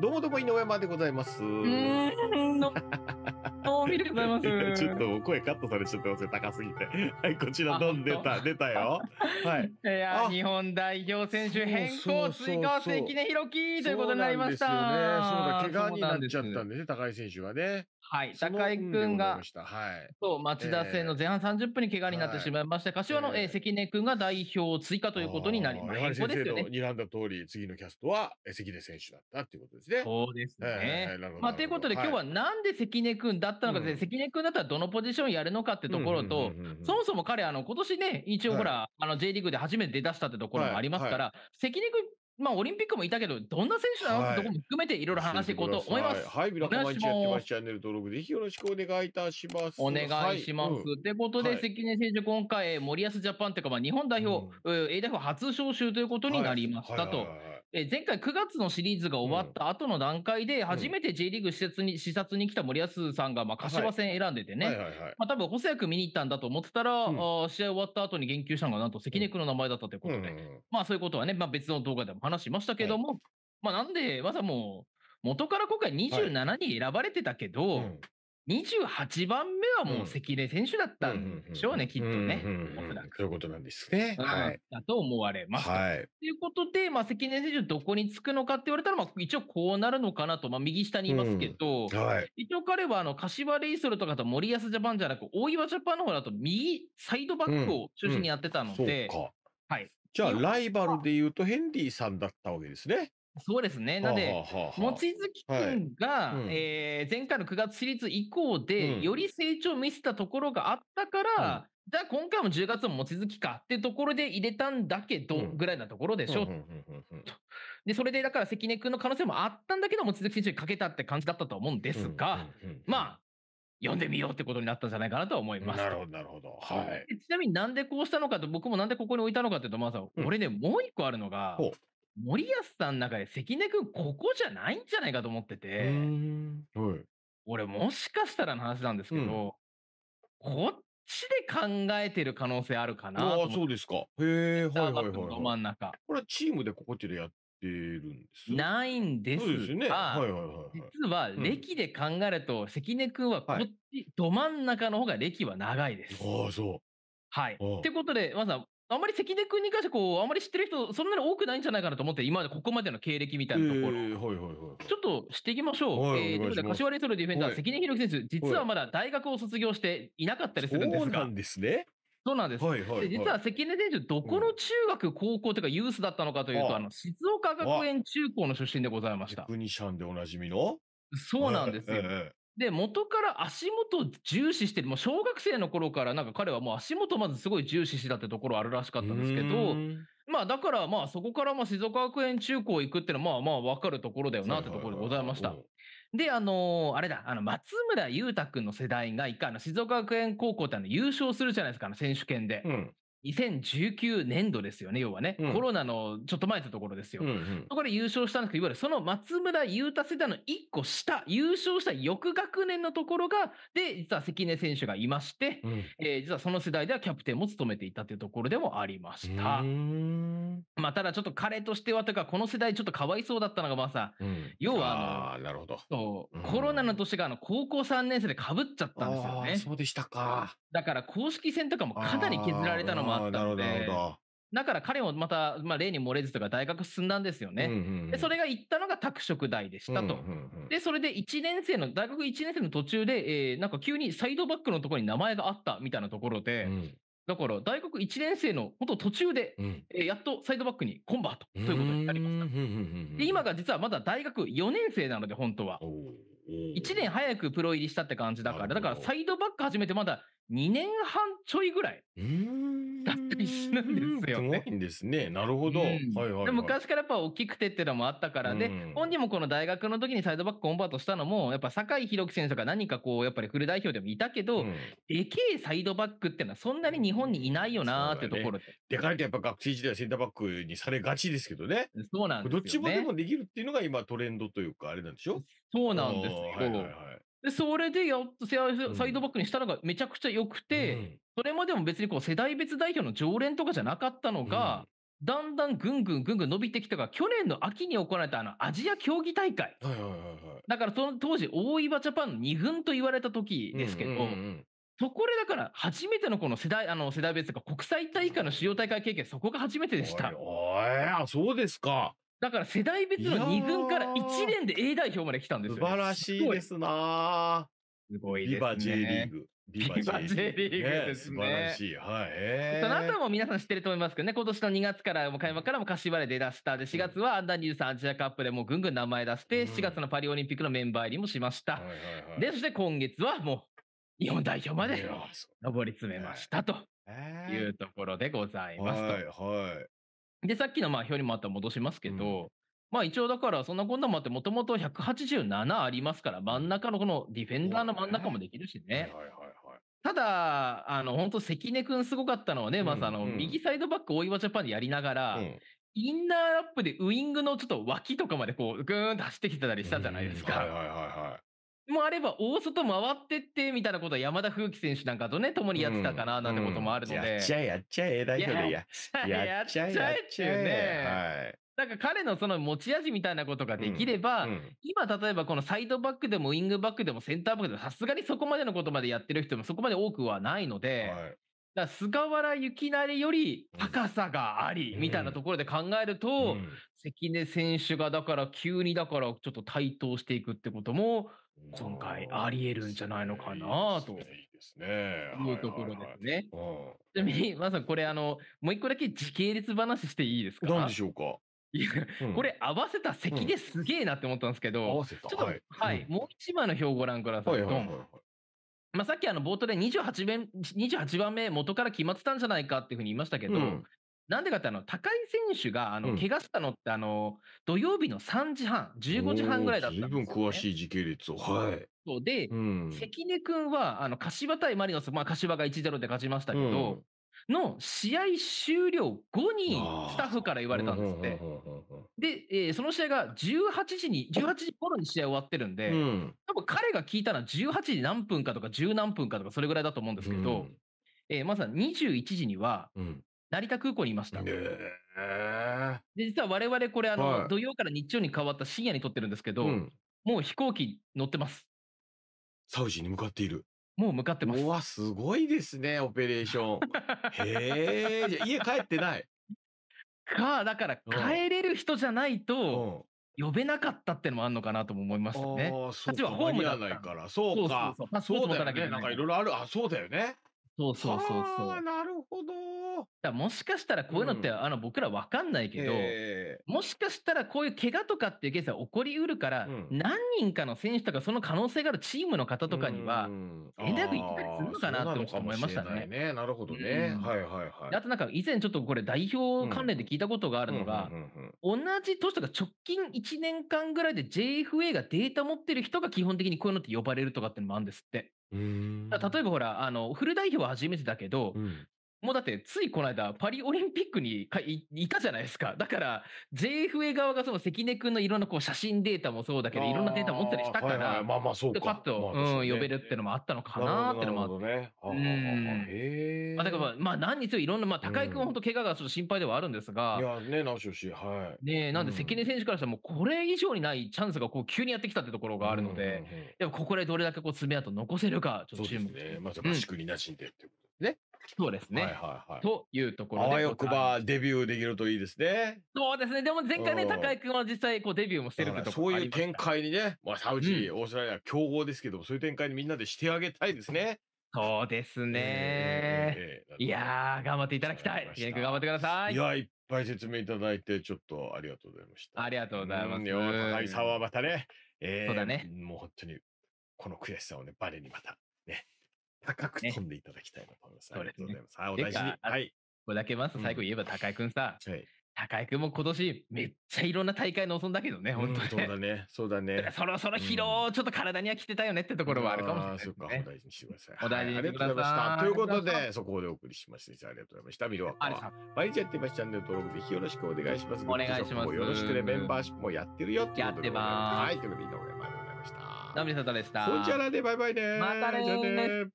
どうもどうも井上山でございます。おお、見てございます。ちょっと声カットされちゃってますよ、高すぎて。はい、こちら、どん出た、出たよ。はい。いや、日本代表選手変更、追加関根弘樹ということになりました。そうなんですよね。そうだ、怪我になっちゃったんですね、高井選手はね。はい、高井君が、はい、そう、町田戦の前半30分に怪我になってしまいまして、柏の、えー、関根君が代表追加ということになります。先生の睨んだ通り、次のキャストは関根選手だったということですね。そうですね。まあ、ということで、今日はなんで関根君だだったのか、うん、関根君だったらどのポジションやるのかってところと、そもそも彼、あの今年ね、一応ほら、はい、あの J リーグで初めて出だしたってところもありますから、はいはい、関根君、まあ、オリンピックもいたけど、どんな選手なの、はい、とこも含めていろいろ話していこうと思います。はい、やってます。チャンネル登録ぜひよろしくお願いいたします。お願いします。と、はい、うことで、はい、関根選手、今回、森保ジャパンというか、まあ、日本代表、うん、A 代表初招集ということになりましたと。え前回9月のシリーズが終わった後の段階で、初めて J リーグ視察に、視察に来た森保さんが、まあ、柏戦選んでてね、多分細谷君見に行ったんだと思ってたら、うん、あ試合終わった後に言及したのが、なんと関根君の名前だったということで、まあ、そういうことはね、まあ、別の動画でも話しましたけども、はい、まあ、なんで、まさもう、元から今回27人選ばれてたけど、はい28番目はもう関根選手だったんでしょうね、きっとね。おそらく。そういうことなんですね。はい。だと思われます。はい。ということで、まあ、関根選手どこにつくのかって言われたら、まあ、一応こうなるのかなと、まあ、右下にいますけど、うん、はい。一応彼は、あの、柏レイソルとかと森保ジャパンじゃなく、大岩ジャパンの方だと右サイドバックを中心にやってたので、うんうん、はい。じゃあ、ライバルで言うとヘンリーさんだったわけですね。そうですね。なので、望月君が、はいうん、えー、前回の9月シリーズ以降で、うん、より成長を見せたところがあったから、うんじゃあ今回も10月も望月かっていうところで入れたんだけど、ぐらいなところでしょ。で、それでだから関根君の可能性もあったんだけど、望月選手にかけたって感じだったと思うんですが、まあ、読んでみようってことになったんじゃないかなと思います。なるほど、なるほど。はい。ちなみになんでこうしたのかと、僕もなんでここに置いたのかっていうと、まず、俺ね、もう一個あるのが、森保さんの中で関根君、ここじゃないんじゃないかと思ってて、はい、俺、もしかしたらの話なんですけど、うん、こっちで考えてる可能性あるかなああ、そうですか。へえ、はいはいはい、はい。ど真ん中。これはチームでこっちでやってるんですないんですそね。はいはいはい、実は、歴で考えると、関根君はこっち、ど真ん中の方が歴は長いです。ああ、そう。はい。ってことで、まずはあんまり関根君に関してこう、あんまり知ってる人、そんなに多くないんじゃないかなと思って、今までここまでの経歴みたいなところ、えーはいはいはい、ちょっとしていきましょう。はい、えー、ということで、柏レイソルディフェンダー、関根弘樹選手、実はまだ大学を卒業していなかったりするんですが。そうなんですね。そうなんです。はいはいはい、で実は関根選手、どこの中学、高校というかユースだったのかというと、あの、静岡学園中高の出身でございました。国シャンでおなじみのそうなんですよ。えーえーで、元から足元重視してる、もう小学生の頃からなんか彼はもう足元まずすごい重視してたってところあるらしかったんですけど、まあだからまあそこからまあ静岡学園中高行くっていうのはまあまあわかるところだよなってところでございました。で、あのー、あれだ、あの、松村雄太君の世代が一回、あの、静岡学園高校ってあの優勝するじゃないですか、あの選手権で。うん2019年度ですよね、要はね、うん、コロナのちょっと前のところですよ。うんうん、そこで優勝したんですけど、いわゆるその松村優太世代の一個下、優勝した翌学年のところが、で、実は関根選手がいまして、うん、えー、実はその世代ではキャプテンも務めていたというところでもありました。まあ、ただちょっと彼としてはというか、この世代ちょっとかわいそうだったのが、まあさ、うん、要はあのコロナの年があの高校3年生でかぶっちゃったんですよね。そうでしたか。だから公式戦とかもかなり削られたのももあったので。だから彼もまた、まあ、例に漏れずとか大学進んだんですよね。うんうんうん、でそれが行ったのが拓殖大でしたと、うんうんうん。で、それで1年生の、大学1年生の途中で、えー、なんか急にサイドバックのところに名前があったみたいなところで、うん、だから大学1年生の本当途中で、うん、えー、やっとサイドバックにコンバートということになりました。で、今が実はまだ大学4年生なので、本当は。1年早くプロ入りしたって感じだから、だからサイドバック始めてまだ2年半ちょいぐらい。なんですよね。すごいんですね。なるほど。昔からやっぱ大きくてっていうのもあったから、うん、で、本人もこの大学の時にサイドバックコンバートしたのも、やっぱ酒井宏樹選手が何かこう、やっぱりフル代表でもいたけど、うん、でけえサイドバックっていうのはそんなに日本にいないよなーってところで、ね。でかいとやっぱ学生時代はセンターバックにされがちですけどね。そうなんですよ、ね。どっちもでもできるっていうのが今トレンドというか、あれなんでしょそうなんですよ。はいはいはい。で、それでやっとサイドバックにしたのがめちゃくちゃ良くて、うん、それまでも別にこう世代別代表の常連とかじゃなかったのが、うん、だんだんぐんぐんぐんぐん伸びてきたが、去年の秋に行われたあのアジア競技大会。はいはいはいだからその当時、大岩ジャパンの2軍と言われた時ですけど、うんうんうんそこでだから、初めてのこの世代、あの世代別とか国際大会の主要大会経験、そこが初めてでした。おいおい、そうですか。だから世代別の2軍から1年で A 代表まで来たんですよ、ね、素晴らしいですなすごいですね。バ J リーグ。リバ J リーグですね。ね素晴らしい。はい。えその後も皆さん知ってると思いますけどね、今年の2月からも開幕からも柏で出だした。で、4月はアンダーニュースアジアカップでもうぐんぐん名前出して、7月のパリオリンピックのメンバー入りもしました。で、そして今月はもう日本代表まで上り詰めましたというところでございます。はい、はい。で、さっきのまあ表にもあった戻しますけど、うん、まあ一応だからそんなこんなもあって、もともと187ありますから、真ん中のこのディフェンダーの真ん中もできるしね。ただ、あの、本当関根くんすごかったのはね、まずあの、右サイドバック大岩ジャパンでやりながら、うん、インナーアップでウイングのちょっと脇とかまでこう、ぐーんと走ってきてたりしたじゃないですか。はいはいはいはい。もあれば、大外回ってってみたいなことは山田風紀選手なんかとね、共にやってたかななんてこともあるので。うんうん、やっちゃえ、やっちゃえ、代表でや。やっちゃえ、やっちゃえ、ね。はい。なんか彼のその持ち味みたいなことができれば、うんうん、今、例えばこのサイドバックでもウイングバックでもセンターバックでも、さすがにそこまでのことまでやってる人もそこまで多くはないので、はい、だ菅原幸成より高さがあり、みたいなところで考えると、関根選手がだから急にだからちょっと台頭していくってことも、今回あり得るんじゃないのかなと。ですね。いうところですね。ちなみに、まさにこれあの、もう一個だけ時系列話していいですか何でしょうかこれ合わせた関ですげえなって思ったんですけど、うん、ちょっと、はい、はいもう一枚の表をご覧くださいまあ、さっきあの冒頭で 28, 弁28番目元から決まってたんじゃないかっていうふうに言いましたけど、うん、なんでかってあの高井選手があの怪我したのってあの土曜日の3時半、15時半ぐらいだったんですよ、ね、分詳しい時系列を。はい、そうで、うん、関根君はあの柏対マリノス、まあ、柏が1-0で勝ちましたけど、の試合終了後にスタッフから言われたんですって。で、えー、その試合が18時に、18時頃に試合終わってるんで、うん、多分彼が聞いたのは18時何分かとか10何分かとかそれぐらいだと思うんですけど、うん、えー、まさに21時には、成田空港にいました。うん、で、実は我々これあの、はい、土曜から日曜に変わった深夜に撮ってるんですけど、もう飛行機乗ってます。サウジに向かっている。もう向かってます。うわ、すごいですね、オペレーション。へえ、家帰ってない。か、だから帰れる人じゃないと、呼べなかったってのもあるのかなとも思いましたね。あそうか。ホームじゃないから。そうか。そうそうそうだよね。なんかいろいろある。あ、そうだよね。そうそうそうそう。なるほど。だもしかしたらこういうのって、うん、あの僕ら分かんないけど、もしかしたらこういう怪我とかっていうケースは起こりうるから、うん、何人かの選手とかその可能性があるチームの方とかには、連絡行ったりするのかなって思いましたね。なねなるほどね、うん、はいはいはい。あとなんか以前ちょっとこれ代表関連で聞いたことがあるのが、同じ年とか直近1年間ぐらいで JFA がデータ持ってる人が基本的にこういうのって呼ばれるとかってのもあるんですって。例えばほら、あの、フル代表は初めてだけど、うんもうだってついこの間パリオリンピックにかいいたじゃないですか。だから JFA 側がその関根君のいろんなこう写真データもそうだけどいろんなデータ持ったりしたから、はいはい、まあまあそうか。パッと、まあね、うん、呼べるってのもあったのかなってのもあって。ね、うん。へまあだからまあまあ、何にせよいろんな、まあ高井君は本当怪我がちょっと心配ではあるんですが。うん、いやね、直してしはい。ねなんで関根選手からしたらもうこれ以上にないチャンスがこう急にやってきたってところがあるので、うんうんうん、ここでどれだけこう爪痕残せるか、ちょっと注目、ね。まず、あ、合宿に馴染んでってことね。そうですね。はいはいはい。というところで。あわよくばデビューできるといいですね。そうですね。でも前回ね、高井君は実際こうデビューもしてるってそういう展開にね、まあ、サウジ、オーストラリア、強豪ですけども、そういう展開にみんなでしてあげたいですね。そうですね。えーえーいやー、頑張っていただきたい。わかり頑張ってください。いや、いっぱい説明いただいて、ちょっとありがとうございました。ありがとうございます。うんよ高井さんはまたね、えーそうだねもう本当に、この悔しさをね、バネにまた、ね、高く飛んでいただきたいなと思います。ね、ありがとうございます。はい、お大事に。はい。これだけまず最後言えば、高井くんさ、うん、はい、高井くんも今年めっちゃいろんな大会臨んだけどね、本当に、そうだね、そうだね。そろそろ疲労、ちょっと体には来てたよねってところはあるかもしれない、ね、そうか、お大事にしてください。お大事にしてください。はい、ありがとうございました。ということで、そこでお送りしました。ありがとうございました。ビルワカは。毎日やってます。チャンネル登録ぜひよろしくお願いします。お願いします。よろしくね、メンバーシップもやってるよっていやってます。はい、ということで、いい真由でございました。ナミサトでした。そんじゃらで、バイバイね。またね。